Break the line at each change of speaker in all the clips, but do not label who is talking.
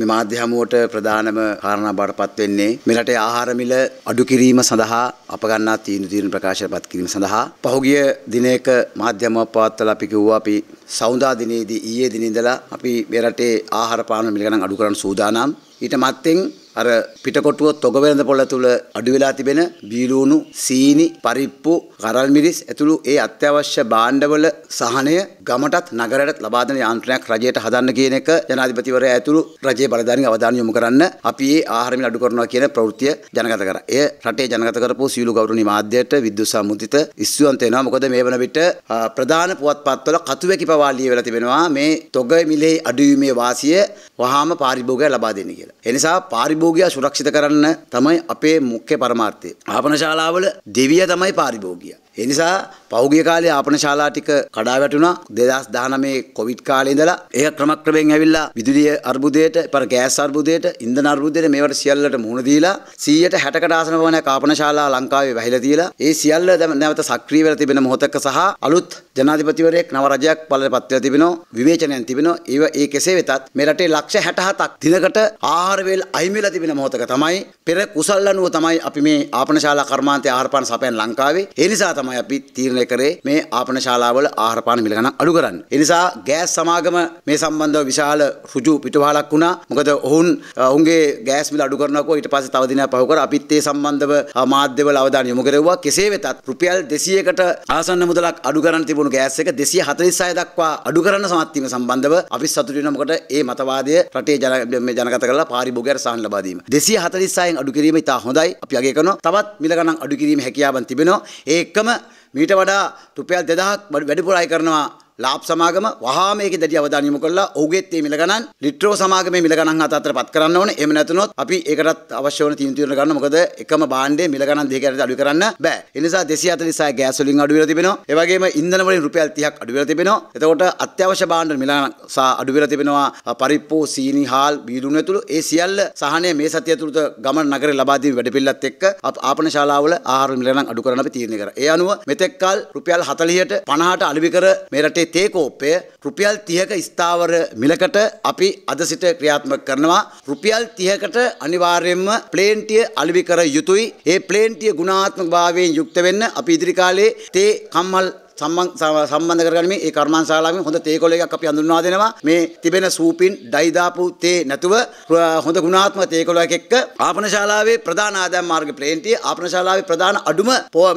මේ මාධ්‍ය හමුවට ප්‍රධානම කාරණා බවට පත් වෙන්නේ මේ රටේ ආහාර මිල අඩු කිරීම සඳහා අප ගන්නා තීන්දුව తీරන ප්‍රකාශයපත් කිරීම සඳහා පහුගිය දිනයක මාධ්‍ය හමුවක් පවත්වලා අපි කිව්වා අපි සෞදා දිනේදී ඊයේ දිනේ ඉඳලා අපි මේ රටේ ආහාර පාන මිල ගණන් අඩු කරන්න සූදානම් ඊට මත්තෙන් අර පිටකොටුව තොගවෙළඳ පොළ තුළ අඩු වෙලා තිබෙන බීලූණු, සීනි, පරිප්පු, කරල් මිරිස් ඇතුළු ඒ අත්‍යවශ්‍ය භාණ්ඩවල සහනය ගමටත් නගරයටත් ලබා දෙන යාන්ත්‍රණයක් රජයට හදන්න කියන එක ජනාධිපතිවරයා ඇතුළු රජයේ බලධාරීන් අවධානය යොමු කරන්න අපි ඒ ආහාර මිල අඩු කරනවා කියන ප්‍රවෘත්තිය ජනගත කරා. එය රටේ ජනගත කරපු සියලු ගෞරවනීය මාධ්‍යයට විද්‍යුත් සම්මුතිත ඉස්ුවන්ත වෙනවා. මොකද මේ වන විට ප්‍රධාන පුවත්පත්වල කතුවැකි පවා ලියවිලා තිබෙනවා මේ තොග මිලේ අඩුවීමේ වාසිය වහාම පාරිභෝගය ලබා දෙන්න කියලා. එනිසා පාරිභෝග පාරිභෝගයා සුරක්ෂිත කරන්න තමයි අපේ මුඛ්‍ය පරමාර්ථය. ආපනශාලාවල දෙවිය තමයි පාරිභෝගියා. ඒ නිසා පෞගිය කාලේ ආපන ශාලා ටික කඩා වැටුණා 2019 කොවිඩ් කාලේ ඉඳලා ඒක ක්‍රමක්‍රමයෙන් ඇවිල්ලා විදුලිය අර්බුදයට පර ගෑස් අර්බුදයට ඉන්ධන අර්බුදයට මේවට සියල්ලට මුහුණ දීලා 100%කට ආසන පමණ ආපන ශාලා ලංකාවේ වැහිලා තියලා ඒ සියල්ල නැවත සක්‍රිය වෙලා තිබෙන මොහොතක සහ අලුත් ජනාධිපතිවරයෙක් නව රජයක් බලපත් වෙලා තිබෙනවා විවේචනයන් තිබෙනවා ඒව ඒ කෙසේ වෙතත් මේ රටේ ලක්ෂ 67ක් දිනකට ආහාර වේල් අයින් වෙලා තිබෙන මොහොතක තමයි පෙර කුසල් අනුව තමයි අපි මේ ආපන ශාලා කර්මාන්තයේ ආහාර පාන සපයන ලංකාවේ ඒ නිසා තමයි අපි තීරණය පරිශීලනය කරේ මේ ආපනශාලාවල ආහාර පාන මිල ගණන් අඩු කරන්න. ඒ නිසා ගෑස් සමාගම මේ සම්බන්ධව විශාල ඍජු පිටුවහලක් වුණා. මොකද ඔවුන් ඔවුන්ගේ ගෑස් මිල අඩු කරනකොට ඊට පස්සේ තව දිනක් පහු කර අපිත් ඒ සම්බන්ධව මාධ්‍යවල අවධානය යොමු කරවුවා. කෙසේ වෙතත් රුපියල් 200කට ආසන්න මුදලක් අඩු කරන්න තිබුණු ගෑස් එක 246 දක්වා අඩු කරන්න සමත් වීම සම්බන්ධව අපි සතුටු වෙනවා. මොකද ඒ මතවාදය රටේ ජන ජනගත කරලා පාරිභෝගිකයන්ට සහන ලබා දීම. 246න් අඩු කිරීම ඉතා හොඳයි. අපි අගය කරනවා. තවත් මිල ගණන් අඩු කිරීමේ හැකියාවන් තිබෙනවා. ඒ එක්කම මීට වඩා රුපියල් 2000ක් වැඩිපුර අය කරනවා ලාප් සමාගම වහා මේකේ දැඩි අවධානය යොමු කරලා ඔහුගේත් මේ මිල ගණන් ලිට්‍රෝ සමාගමේ මිල ගණන් හත අතරපත් කරන්න ඕනේ. එහෙම නැතුනොත් අපි ඒකටත් අවශ්‍ය වන තීන්දුව තුන ගන්න. මොකද එකම භාණ්ඩයේ මිල ගණන් දෙක ඇරලා අඩු කරන්න බෑ. ඒ නිසා 246 ගෑස් වලින් අඩු වෙලා තිබෙනවා. ඒ වගේම ඉන්ධන වලින් රුපියල් 30ක් අඩු වෙලා තිබෙනවා. එතකොට අත්‍යවශ්‍ය භාණ්ඩ මිල ගණන් සහ අඩු වෙලා තිබෙනවා. පරිප්පු, සීනි, හාල්, බීඩුණු ඇතුළු ඒ සියල්ල සහනය මේ සතිය තුළත ගමන් නගරේ ලබා දීම වැඩපිළිවෙලත් එක්ක ආපන ශාලාවල ආහාර මිල ගණන් අඩු කරන්න අපි තීරණය කරා. ඒ අනුව මෙතෙක් කල රුපියල් 40ට 50ට අලෙවි කර මේ රටේ තේකෝප්පය රුපියල් 30ක ස්ථාවර මිලකට අපි අද සිට ක්‍රියාත්මක කරනවා. රුපියල් 30කට අනිවාර්යයෙන්ම ප්ලේන්ටිය අලෙවි කර යුතුයි. ඒ ප්ලේන්ටිය ගුණාත්මක භාවයෙන් යුක්ත වෙන්න අපි ඉදිරි කාලේ තේ කම්මල් සම්බන්ධ කරගනිමින් ඒ කර්මාන්තශාලාවෙන් හොඳ තේ කොළයක් අපි හඳුන්වා දෙනවා. මේ තිබෙන සූපින් ඩයි දාපු තේ නැතුව හොඳ ගුණාත්මක තේ කොළයක් එක්ක ආපන ශාලාවේ ප්‍රධාන ආදායම් මාර්ග ප්ලේන්ටිය ආපන ශාලාවේ ප්‍රධාන අඩුම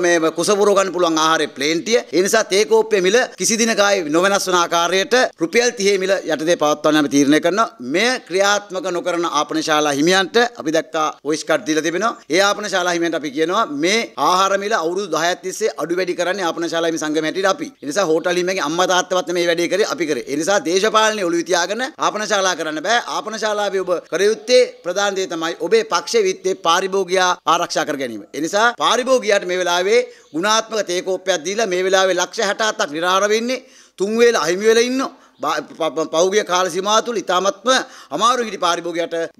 මේ කුසපුරව ගන්න පුළුවන් ආහාරයේ ප්ලේන්ටිය. ඒ නිසා තේ කෝප්පයේ මිල කිසි දිනකයි නොවෙනස් වන ආකාරයට රුපියල් 30 මිල යටතේ පවත්වන්න අපි තීරණය කරනවා. මෙය ක්‍රියාත්මක නොකරන ආපන ශාලා හිමියන්ට අපි දැක්කා වොයිස් කට් දීලා තිබෙනවා. ඒ ආපන ශාලා හිමියන්ට අපි කියනවා මේ ආහාර මිල අවුරුදු 10ක් තිස්සේ අඩු වැඩි කරන්නේ ආපන ශාලා හිමි සංගමය හැටියට අපි. ඒ නිසා හෝටලිමේගේ අම්මා තාත්තවත් මේ වැඩේ කරේ අපි කරේ. ඒ නිසා දේශපාලනේ ඔළුවේ තියාගෙන ආපනශාලා කරන්න බෑ. ආපනශාලාවේ ඔබ කර යුත්තේ ප්‍රධාන දේ තමයි ඔබේ පක්ෂයේ විත්තේ පාරිභෝගිකයා ආරක්ෂා කර ගැනීම. ඒ නිසා පාරිභෝගිකයාට මේ වෙලාවේ ගුණාත්මක තේකෝප්පයක් දීලා මේ වෙලාවේ ලක්ෂ 67ක් නිරාර වෙන්නේ තුන් වේල අහිමි වෙලා ඉන්නවා. පෞගිය කාල සීමාව තුළ ඉතාමත්ම අමාරු හිටි පාරිභෝගිකයට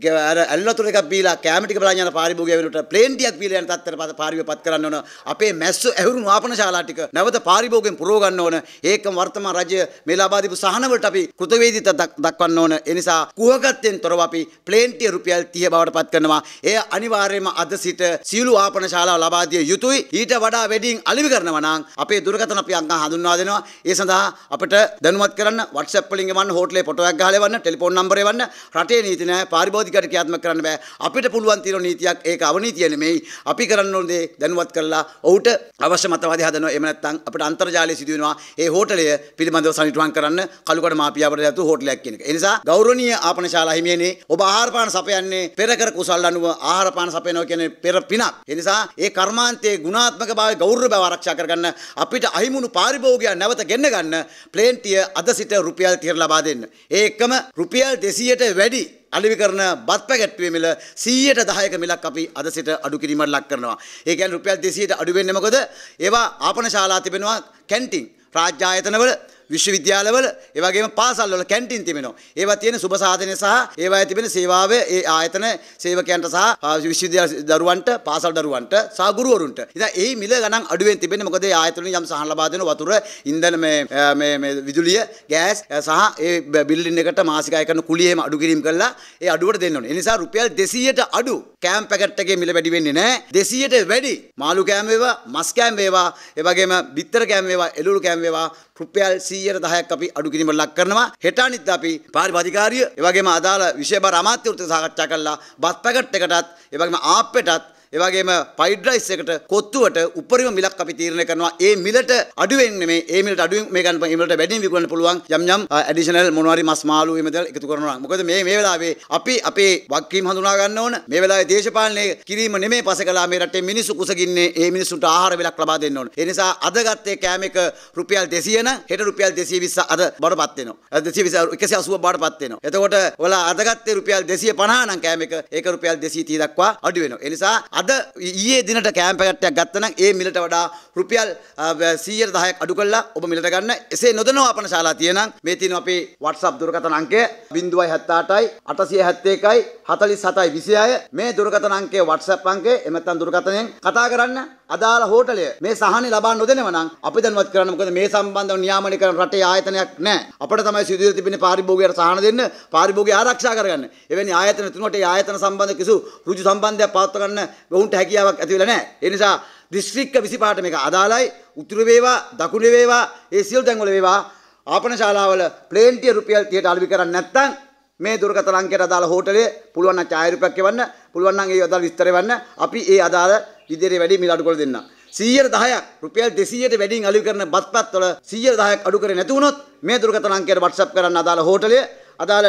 ඇල්ලතුර එකක් බීලා කැමටික බලන් යන පාරිභෝගිකය වෙනුවට ප්ලේන් ටිකක් බීලා යන තත්ත්වයට පාරිභෝගිකය පත් කරන්න ඕන අපේ මැස්සු ඇහුරු වාපන ශාලා ටික නැවත පාරිභෝගිකයෙන් පුරව ගන්න ඕන ඒකම වර්තමාන රජය මේ ලබා දීපු සහනවලට අපි කෘතවේදීත්වයක් දක්වන්න ඕන ඒ නිසා කුහකත්වයෙන් තොරව අපි ප්ලේන් ටිය රුපියල් 30 බවට පත් කරනවා එය අනිවාර්යයෙන්ම අද සිට සියලු වාපන ශාලාව ලබා දිය යුතුයි ඊට වඩා වැඩියෙන් අලිවි කරනවා නම් අපේ දුරකථන අපි අංග හඳුන්වා දෙනවා ඒ සඳහා අපිට දැනුවත් කරන්න WhatsApp WhatsApp වලින් එවන්න හෝටලේ ෆොටෝයක් ගහලා එවන්න ටෙලිෆෝන් නම්බරේ එවන්න රටේ නීති නැහැ පාරිභෝධිකයට ක්‍රියාත්මක කරන්න බෑ අපිට පුළුවන් තියෙන නීතියක් ඒක අවනීතිය නෙමෙයි අපි කරන්න ඕන දේ දැනුවත් කරලා ඔහුට අවශ්‍ය මතවාදී හදනවා එහෙම නැත්නම් අපිට අන්තර්ජාලය සිදු වෙනවා ඒ හෝටලය පිළිබඳව සනිටුහන් කරන්න කළුකඩ මාපියාවට ඇතු හෝටලයක් කියන එක. ඒ නිසා ගෞරවනීය ආපනශාලා හිමියනේ ඔබ ආහාර පාන සපයන්නේ පෙර කර කුසල් අනුව ආහාර පාන සපයනවා කියන්නේ පෙර පිනක්. ඒ නිසා ඒ කර්මාන්තයේ ගුණාත්මක භාවය ගෞරව බව ආරක්ෂා කරගන්න අපිට අහිමුණු පාරිභෝගිකයන් නැවත ගෙන්න ගන්න ප්ලේන්ටිය අද සිට රුපියල් රුපියල් 30 ලබා දෙන්න. ඒ එක්කම රුපියල් 200ට වැඩි අලෙවි කරන බත් පැකට්ටුවේ මිල 100ට 10ක මිලක් අපි අද සිට අඩු කිරීමට ලක් කරනවා. ඒ කියන්නේ රුපියල් 200ට අඩු වෙන්නේ මොකද? ඒවා ආපන ශාලා තිබෙනවා කැන්ටින් රාජ්‍ය ආයතනවල විශ්වවිද්‍යාලවල ඒවගේම පාසල්වල කැන්ටින් තිබෙනවා. ඒවා තියෙන සුබ සාධනය සහ ඒවා තිබෙන සේවාවේ ඒ ආයතන සේවකයන්ට සහ විශ්වවිද්‍යාල දරුවන්ට පාසල් දරුවන්ට සහ ගුරුවරුන්ට. ඉතින් ඒ මිල ගණන් අඩුවෙන් තිබෙන්නේ මොකද ඒ ආයතන යම් සහන ලබා දෙන වතුර, ඉන්ධන මේ මේ මේ විදුලිය, ගෑස් සහ ඒ බිල්ඩින් එකට මාසික අය කරන කුලියෙම අඩු කිරීම කරලා ඒ අඩුවට දෙන්න ඕනේ. ඒ නිසා රුපියල් 200ට අඩු කෑම් පැකට් එකේ මිල වැඩි වෙන්නේ නැහැ. 200ට වැඩි මාළු කෑම් වේවා, මස් කෑම් වේවා, ඒ වගේම බිත්තර කෑම් වේවා, එළවලු කෑම් වේවා රුපියල් 110ක් අපි අඩු කිරීමට ලක් කරනවා. හෙට අනිත් අපි පාරිභාධිකාරිය, එවැගේම අදාළ විෂය බාර අමාත්‍ය වෘත්ති සාකච්ඡා කළා. බත් පැකට් එකටත්, එවැගේම ආප්පෙටත් ඒවගේම පයිඩ්රයිස් එකට කොත්තුවට උපරිම මිලක් අපි තීරණය කරනවා ඒ මිලට අඩුවෙන් නෙමේ ඒ මිලට අඩුවෙන් මේ ගන්න ඒ මිලට වැඩියෙන් විකුණන්න පුළුවන් යම් යම් ඇඩිෂනල් මොනවාරි මස් මාළු එහෙම දේවල් එකතු කරනවා මොකද මේ මේ වෙලාවේ අපි අපේ වගකීම් හඳුනා ගන්න ඕන මේ වෙලාවේ දේශපාලනය කිරීම නෙමේ පසකලා මේ රටේ මිනිස්සු කුසගින්නේ ඒ මිනිස්සුන්ට ආහාර වෙලක් ලබා දෙන්න ඕන ඒ නිසා අද ගත්තේ කෑම එක රුපියල් 200 න හෙට රුපියල් 220 අද බඩපත් වෙනවා 220 180 බඩපත් වෙනවා එතකොට ඔයාලා අද ගත්තේ රුපියල් 250 නම් කෑම එක ඒක රුපියල් 230 දක්වා අඩු වෙනවා ඒ නිසා අද ඊයේ දිනට කෑම්පකට්ටයක් ගත්තන ඒ මිලට වඩා රුපියල් සීයට දහයක් අඩු කල්ලා ඔබ මිලට ගන්න එසේ නොදනවා අපන ශාලා තියෙනම් මේ තියෙන අපේ වට්සප් දුරකථන අංකය බිඳුවයි හැත්තාටයි අටසිය හැත්තේකයි හතලි සතයි විසියාය මේ දුරකථන අංකේ වට්සප් අංකේ එමත්තන් දුරකථනයෙන් කතා කරන්න අදාළ හෝටලය මේ සහනය ලබා නොදෙනව නම් අපි දැනුවත් කරන්න මොකද මේ සම්බන්ධව නියාමනය කරන රටේ ආයතනයක් නැහැ. අපිට තමයි සිදුවී තිබෙන පාරිභෝගිකයට සහන දෙන්න පාරිභෝගිකය ආරක්ෂා කරගන්න. එවැනි ආයතන තුනට ඒ ආයතන සම්බන්ධ කිසි ඍජු සම්බන්ධයක් පවත්වා ගන්න ඔවුන්ට හැකියාවක් ඇති වෙලා නැහැ. ඒ නිසා දිස්ත්‍රික්ක 25ට මේක අදාළයි. උතුරු වේවා, දකුණු වේවා, ඒ සියලු තැන්වල වේවා ආපන ශාලාවල ප්ලේන්ටිය රුපියල් 30ට අලෙවි කරන්නේ නැත්නම් මේ දුරකත ලංකයට අදාළ හෝටලේ පුළුවන් නම් ඡාය රූපයක් එවන්න පුළුවන් නම් ඒ අදාළ විස්තර එවන්න අපි ඒ අදාළ ඉදිරියේ වැඩි මිල අඩු කරලා දෙන්නම් 100ට 10ක් රුපියල් 200ට වැඩියෙන් අලෙවි කරන බත්පත් වල 100ට 10ක් අඩු කරේ නැති වුණොත් මේ දුරකත ලංකයට WhatsApp කරන්න අදාළ හෝටලේ අදාළ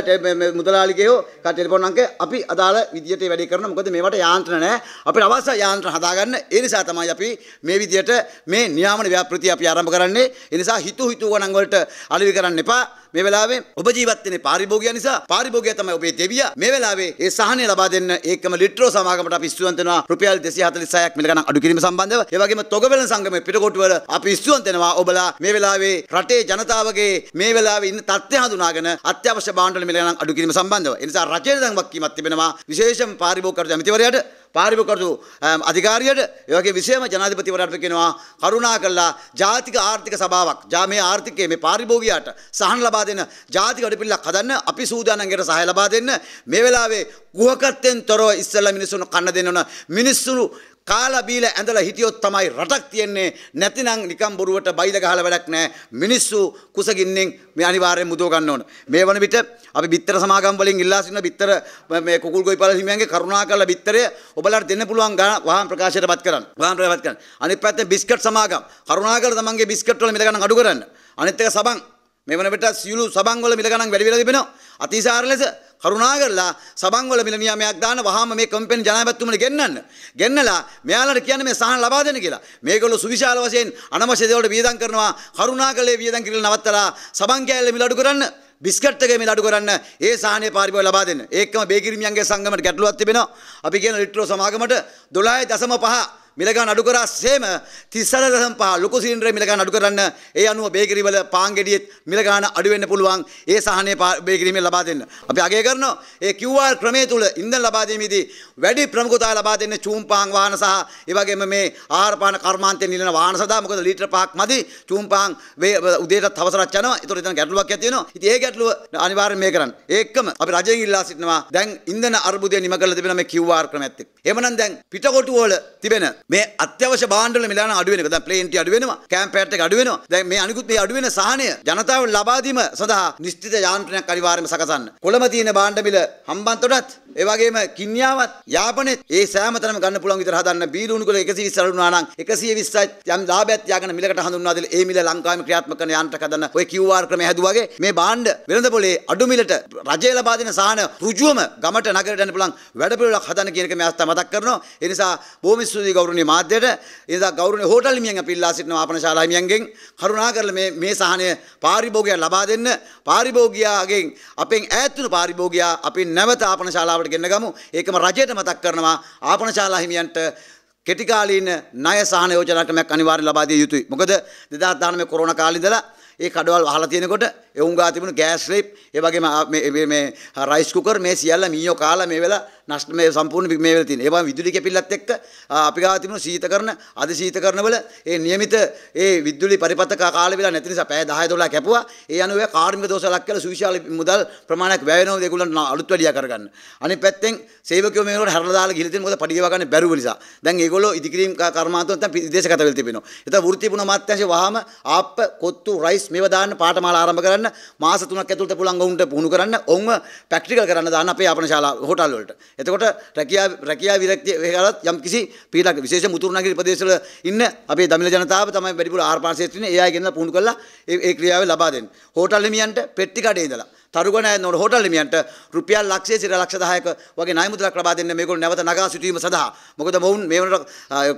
මුදලාලිකයෝ ටෙලිෆෝන් අංක අපි අදාළ විදියට වැඩි කරන මොකද මේවට යාන්ත්‍ර නැහැ අපිට අවශ්‍ය යාන්ත්‍ර හදාගන්න ඒ නිසා තමයි අපි මේ විදියට මේ නියාමන ව්‍යාපෘති අපි ආරම්භ කරන්නේ ඒ නිසා හිතු හිතුවණන් වලට අලෙවි කරන්න එපා මේ වෙලාවේ ඔබ ජීවත් වෙන්නේ පාරිභෝගිකය නිසා පාරිභෝගිකය තමයි ඔබේ දෙවියා මේ වෙලාවේ ඒ සහනය ලබා දෙන්න ඒකම ලිට්‍රෝ සමාගමට අපි ස්තුවන් දෙනවා රුපියල් 246ක් මිල ගණන් අඩු කිරීම සම්බන්ධව ඒ වගේම තොගවැලන සංගමයේ පිටකොටුවල අපි ස්තුවන් දෙනවා ඔබලා මේ වෙලාවේ රටේ ජනතාවගේ මේ වෙලාවේ ඉන්න තත්ත්වය හඳුනාගෙන අත්‍යවශ්‍ය භාණ්ඩ මිල ගණන් අඩු කිරීම සම්බන්ධව ඒ නිසා රජයේ දන් වක්කීමක් තිබෙනවා විශේෂම පාරිභෝගිකරු ඇමතිවරයාට පාරිභ කරතු අධිකාරියට ඒවගේ විශේම ජනාධිපතිවරට කෙනවා කරුණා කරලා ජාතික ආර්ථික සභාවක් ජාමය ආර්ථිකය මේ පාරිභෝගයාට සහන් ලබා දෙන ජාතික අඩිපිල්ලක් හදන්න අපි සූදානන්ගේට සහය ලබා දෙන්න මේ වෙලාවේ ගුවකත්තෙන් තොරව ඉස්සල්ල මිනිසුණු කන්න දෙන්නවන මිනිස්සුරු කාලා බීලා ඇඳලා හිටියොත් තමයි රටක් තියෙන්නේ නැතිනම් නිකම් බොරුවට බයිද ගහලා වැඩක් නැහැ මිනිස්සු කුසගින්නෙන් මේ අනිවාර්යෙන් මුදව ගන්න ඕන මේ වන විට අපි බිත්තර සමාගම් වලින් ඉල්ලා සිටින බිත්තර මේ කුකුල් ගොයිපාල හිමියන්ගේ කරුණාකරලා බිත්තරය ඔබලාට දෙන්න පුළුවන් වාහන ප්‍රකාශයටපත් කරන්න වාහන ප්‍රකාශයටපත් කරන්න අනිත් පැත්තේ බිස්කට් සමාගම් කරුණාකරලා තමන්ගේ බිස්කට් වල මිල ගණන් අඩු කරන්න අනිත් එක සබන් මේ වන විට සියලු සබන් වල මිල ගණන් වැඩි වෙලා තිබෙනවා අතිසාර ලෙස කරුණා කරලා සබන් වල මිලනියාමයක් දාන්න වහාම මේ කම්පැනි ජනාධිපතිතුමනි ගෙන්නන්න. ගෙන්නලා මෙයාලට කියන්නේ මේ සහන ලබා දෙන්න කියලා. මේගොල්ලෝ සුවිශාල වශයෙන් අනවශ්‍ය දේවල්ට වියදම් කරනවා. කරුණාකරලා වියදම් කිරීම නවත්තලා සබන් කෑල්ල මිල අඩු කරන්න. බිස්කට්ගේ මිල අඩු කරන්න ඒ සාහනය පරිබව ලබා දෙන්න. ඒකම බේකිරිමියන්ගේ සංගමට ගැටලුවක් තිබෙනවා. අපි කියන ලිට්‍රෝ සමාගමට 12.5 මිලගාන අඩු කරා සේම 34.5 ලොකු සිලින්ඩරේ මිලගාන අඩු කරන්න ඒ අනුව බේකරිවල පාන් ගෙඩියෙත් මිලගාන අඩු වෙන්න පුළුවන් ඒ සහනය බේකිරීමෙන් ලබා දෙන්න. අපි අගය කරනවා ඒ QR ක්‍රමය තුල ඉන්ධන ලබා දීමේදී වැඩි ප්‍රමුඛතාවය ලබා දෙන්නේ චූම් පාන් වාහන සහ ඒ වගේම මේ ආහාර පාන කර්මාන්තයෙන් ඉල්ලන වාහන සඳහා මොකද ලීටර 5ක් මදි චූම් පාන් උදේටත් හවසටත් යනවා. ඒතකොට ඉතින් ගැටලුවක් ඇති වෙනවා. ඉතින් ඒ ගැටලුව අනිවාර්යෙන් මේ කරන්න. ඒකම අපි රජයෙන් ඉල්ලා සිටිනවා. දැන් ඉන්ධන අර්බුදය නිම කරලා තිබෙන මේ QR ක්‍රමයත් එක්ක. එහෙමනම් දැන් පිටකොටුවල තිබෙන මේ අත්‍යවශ්‍ය භාණ්ඩවල මිලාන අඩු වෙනවා. දැන් ප්ලේන් ටි අඩු වෙනවා. කැම්පෑට් එක අඩු වෙනවා. දැන් මේ අනිකුත් මේ අඩු වෙන සහනය ජනතාවට ලබා දීම සඳහා නිශ්චිත යාන්ත්‍රණයක් අනිවාර්යයෙන්ම සකසන්න. කොළඹ තියෙන භාණ්ඩ මිල හම්බන්තොටත් ඒ වගේම කින්යාවත් යාපනයේත් ඒ සෑම තැනම ගන්න පුළුවන් විතර හදන්න බීරුණු කුල 120 අඩු වුණා නම් 120 යම් ලාභයක් තියාගෙන මිලකට හඳුන්වා දෙල ඒ මිල ලංකාවේ ක්‍රියාත්මක කරන යාන්ත්‍රක හදන්න ඔය QR ක්‍රමය හැදුවා වගේ මේ භාණ්ඩ වෙළඳපොලේ අඩු මිලට රජය ලබා දෙන සහන ඍජුවම ගමට නගරයට යන්න පුළුවන් වැඩ පිළිවෙලක් හදන්න කියන එක මම අස්ත මතක් කරනවා. ඒ නිසා බොහොම ස්තුතියි ගෞරවනීය ගෞරවනීය මාධ්‍යයට ඉඳලා ගෞරවනීය හෝටල් හිමියන් අපි ඉල්ලා සිටිනවා ආපන ශාලා හිමියන්ගෙන් කරුණාකරලා මේ මේ සහනය පාරිභෝගිකයන් ලබා දෙන්න පාරිභෝගිකයාගෙන් අපෙන් ඈත් වුණු පාරිභෝගිකයා අපි නැවත ආපන ශාලාවට ගෙන්න ගමු ඒකම රජයට මතක් කරනවා ආපන ශාලා හිමියන්ට කෙටිකාලීන ණය සහන යෝජනා ක්‍රමයක් අනිවාර්යෙන් ලබා දිය යුතුයි මොකද 2019 කොරෝනා කාලේ ඉඳලා ඒ කඩවල් වහලා තියෙනකොට එවුන් ගා තිබුණු ගෑස් ලේප් ඒ වගේම මේ රයිස් කුකර් මේ සියල්ල මීයෝ කාලා මේ වෙලාව නෂ්ට මේ සම්පූර්ණ මේ වෙලා තියෙන. ඒ වගේම විදුලි කැපිල්ලත් එක්ක අපි ගාව තිබුණු සීතකරණ අධි සීතකරණවල ඒ නියමිත ඒ විදුලි පරිපථක කාල වේලා නැති නිසා පැය 10 12 කැපුවා. ඒ අනුව කාර්මික දෝෂ ලක් කරලා සුවිශාල මුදල් ප්‍රමාණයක් වැය වෙනවද ඒගොල්ලන් අලුත් වැඩියා කරගන්න. අනිත් පැත්තෙන් සේවකයෝ මේ වලට හැරලා දාලා ගිහලා තියෙන මොකද පඩියව ගන්න බැරුව නිසා. දැන් ඒගොල්ලෝ ඉදිකිරීම කර්මාන්තවල නැත්නම් විදේශගත වෙලා තිබෙනවා. එතකොට වෘත්ති පුන මාත්‍යංශේ වහාම ආප්ප කොත්තු රයිස් මේවා දාන්න පාඨමාලා ආරම්භ කරන්න මාස 3ක් ඇතුළත පුළුවන් ඔවුන්ට පුහුණු කරන්න ඔවුන්ව ප්‍රැක්ටිකල් කරන්න දාන්න අපේ යාපන ශාලා හෝටල් වලට. එතකොට රැකියා රැකියා විරක්තිය වේගලත් යම්කිසි පීඩක විශේෂ මුතුරු නගර ප්‍රදේශවල ඉන්න අපේ දමිළ ජනතාව තමයි වැඩිපුර ආහාර පානසෙත් ඉන්නේ. ඒ අය ගෙනලා පුහුණු කරලා ඒ ඒ ක්‍රියාව ලබා දෙන්න. හෝටල් හිමියන්ට පෙට්ටි කඩේ ඉඳලා තරුගණ නොට හෝටල් හිමියන්ට රුපියල් ලක්ෂය සිට ලක්ෂ 10ක වගේ ණය මුදලක් ලබා දෙන්න මේගොල්ලෝ නැවත නගා සිටීම සඳහා. මොකද මොවුන් මේ වෙනකොට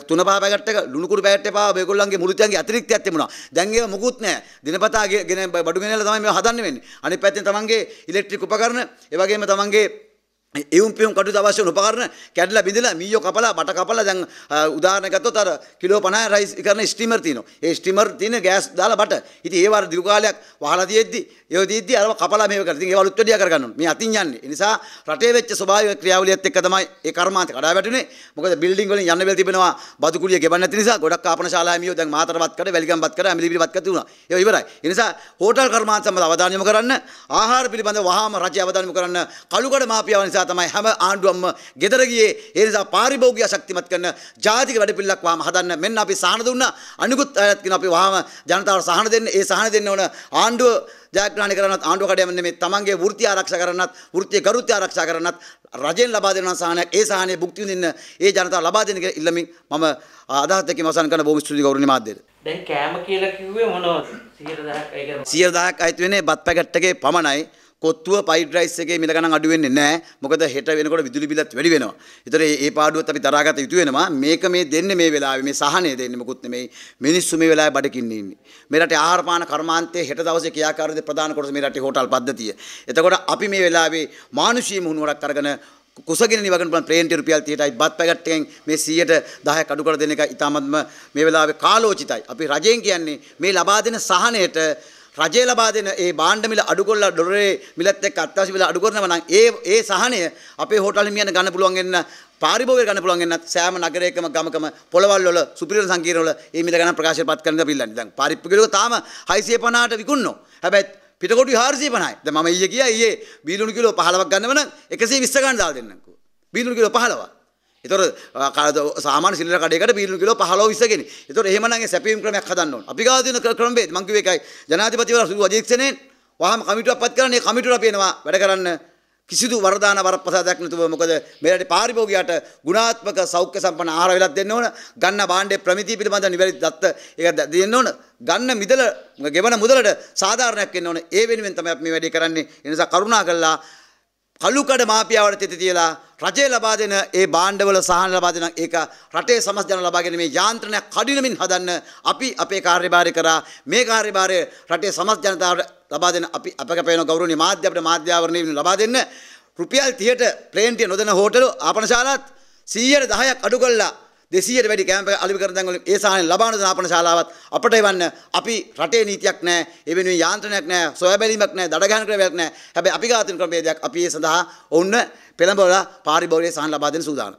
තුන පහ පැකට් එක ලුණු කුරු පැකට් එපා මේගොල්ලන්ගේ මුළුතැන්ගේ අතිරික්තයක් තිබුණා. දැන් ඒව මොකුත් නැහැ. දිනපතා ගෙන බඩු ගෙනලා තමයි මේව හදන්න වෙන්නේ. අනිත් පැත්තෙන් තමන්ගේ ඉලෙක්ට්‍රික් උපකරණ ඒ වගේම තමන්ගේ එවුම් පියුම් කටයුතු අවශ්‍ය වන උපකරණ කැඩලා බිඳලා මීයෝ කපලා බට කපලා දැන් උදාහරණයක් ගත්තොත් අර කිලෝ 50 රයිස් කරන ස්ටිමර් තියෙනවා. ඒ ස්ටිමර් තියෙන ගෑස් දාලා බට. ඉතින් ඒ වාර දිගු කාලයක් වහලා තියෙද්දි ඒව තියෙද්දි අරව කපලා මේව කරලා. ඉතින් ඒව අලුත් වැඩියා කරගන්න ඕනේ. මේ අතින් යන්නේ. ඒ නිසා රටේ වෙච්ච ස්වභාවික ක්‍රියාවලියත් එක්ක තමයි ඒ කර්මාන්ත කඩා වැටුනේ. මොකද බිල්ඩින් වලින් යන්න වෙලා තිබෙනවා බදු කුලිය ගෙවන්න නැති නිසා ගොඩක් ආපන ශාලා මියෝ දැන් මාතරවත් කඩ වැලිගම්පත් කඩ ඇමිලිපිලිපත් කඩ තුණා. ඒව ඉවරයි. ඒ නිසා හෝටල් කර්මාන්ත සම්බන්ධ අවධානය යොමු කරන්න ආහාර පිළිබඳව වහාම රජය අවධානය යොමු කරන්න කළුකඩ මාපියාව නිසා නිසා තමයි හැම ආණ්ඩුවක්ම ගෙදර ගියේ. ඒ නිසා පාරිභෝගික ශක්තිමත් කරන ජාතික වැඩපිළිවෙලක් වහම හදන්න. මෙන්න අපි සහන දුන්නා. අනිකුත් අයත් කියන අපි වහම ජනතාවට සහන දෙන්න. ඒ සහන දෙන්න ඕන ආණ්ඩුව ජයග්‍රහණය කරනත් ආණ්ඩුව කඩයම නෙමෙයි තමන්ගේ වෘත්තිය ආරක්ෂා කරනත් වෘත්තිය ගරුත්‍ය ආරක්ෂා කරනත් රජෙන් ලබා දෙන සහනයක් ඒ සහනය භුක්ති විඳින්න ඒ ජනතාව ලබා දෙන කියලා ඉල්ලමින් මම අදහස් දෙකම අවසන් කරන බොහොම ස්තුතියි ගෞරවනීය මාධ්‍යට. දැන් කෑම කියලා කිව්වේ මොනවද? 100 10ක් අයිති වෙන්නේ බත් පැකට් එකේ පමණයි. කොත්තුව පයිඩ් රයිස් එකේ මිල ගණන් අඩු වෙන්නේ නැහැ. මොකද හෙට වෙනකොට විදුලි බිලත් වැඩි වෙනවා. ඒතර ඒ පාඩුවත් අපි දරාගත යුතු වෙනවා. මේක මේ දෙන්නේ මේ වෙලාවේ මේ සහනය දෙන්නේ මොකුත් නෙමෙයි. මිනිස්සු මේ වෙලාවේ බඩකින්නේ ඉන්නේ. මේ රටේ ආහාර පාන කර්මාන්තයේ හෙට දවසේ ක්‍රියාකාරීත්වය ප්‍රධාන කොටස මේ රටේ හෝටල් පද්ධතිය. එතකොට අපි මේ වෙලාවේ මානුෂීය මුහුණුවරක් අරගෙන කුසගෙන නිවගන්න පුළුවන් ප්ලේන් ටි රුපියල් 30යි බත් පැකට් එකෙන් මේ 100ට 10ක් අඩු කර දෙන එක ඉතාමත්ම මේ වෙලාවේ කාලෝචිතයි. අපි රජයෙන් කියන්නේ මේ ලබා දෙන සහනයට රජය ලබා දෙන ඒ බාණ්ඩ මිල අඩු කරලා ඩොලරේ මිලත් එක්ක අත්‍යවශ්‍ය මිල අඩු කරනවා නම් ඒ ඒ සහනය අපේ හෝටල් හිමියන් ගන්න පුළුවන් වෙන පාරිභෝගික ගන්න පුළුවන් වෙනත් සෑම නගරයකම ගමකම පොළවල් වල සුපිරියර් සංකීර්ණ වල මේ මිල ගණන් ප්‍රකාශය පත් කරන්න දෙපිල්ලන්නේ. දැන් පාරිභෝගිකව තාම 650ට විකුණනවා. හැබැයි පිටකොටු 450යි. දැන් මම ඊයේ ගියා ඊයේ බීලුණු කිලෝ 15ක් ගන්නවනම් 120 ගන්න දාලා දෙන්නම්කෝ. බීලුණු කිලෝ 15. එතකොට සාමාන්‍ය සිලින්ඩර් කඩේකට බීලුණු කිලෝ 15 20 කෙනෙක්. එතකොට එහෙමනම් ඒ සැපයීම් ක්‍රමයක් හදන්න ඕන. අපි ගාව දින ක්‍රමවේද මං කිව්වේ ඒකයි. ජනාධිපතිවරයා සුදු අධ්‍යක්ෂණයෙන් වහම කමිටුවක් පත් කරන්නේ කමිටුවට පේනවා වැඩ කරන්න කිසිදු වරදාන වරප්‍රසාදයක් නැතුව මොකද මෙරට පාරිභෝගිකයට ගුණාත්මක සෞඛ්‍ය සම්පන්න ආහාර වෙලක් දෙන්න ඕන ගන්න භාණ්ඩේ ප්‍රමිතිය පිළිබඳ නිවැරදි දත්ත ඒක දෙන්න ඕන ගන්න මිදල ගෙවන මුදලට සාධාරණයක් වෙන්න ඕන ඒ වෙනුවෙන් තමයි අපි මේ වැඩේ කරන්නේ ඒ නිසා කරුණා කළා කලුකඩ මාපියාවට තෙති තියලා රජය ලබා දෙන ඒ බාණ්ඩවල සහන ලබා දෙන ඒක රටේ සමස්ත ජන ලබා ගැනීමේ යාන්ත්‍රණය කඩිනමින් හදන්න අපි අපේ කාර්යභාරය කරා මේ කාර්යභාරය රටේ සමස්ත ජනතාවට ලබා දෙන අපි අපකපේන ගෞරවනීය මාධ්‍ය අපේ මාධ්‍යවරණයෙන් ලබා දෙන්න රුපියල් 30ට ප්ලේන්ටිය නොදෙන හෝටල ආපනශාලාත් 100ට 10ක් අඩු කළා දෙසියට වැඩි කෑම්ප අලිකර දැන්වල ඒ සාහන ලබාන දාපන ශාලාවත් අපට එවන්න අපි රටේ නීතියක් නෑ එවෙනුවෙන් යාන්ත්‍රණයක් නෑ සොයබැලීමක් නෑ දඩගහන ක්‍රමයක් නෑ හැබැයි අපි ඝාතන ක්‍රමවේදයක් අපි ඒ සඳහා ඔවුන්න පෙළඹවලා පාරිභෝගයේ සහන ලබා දෙන සූදානම්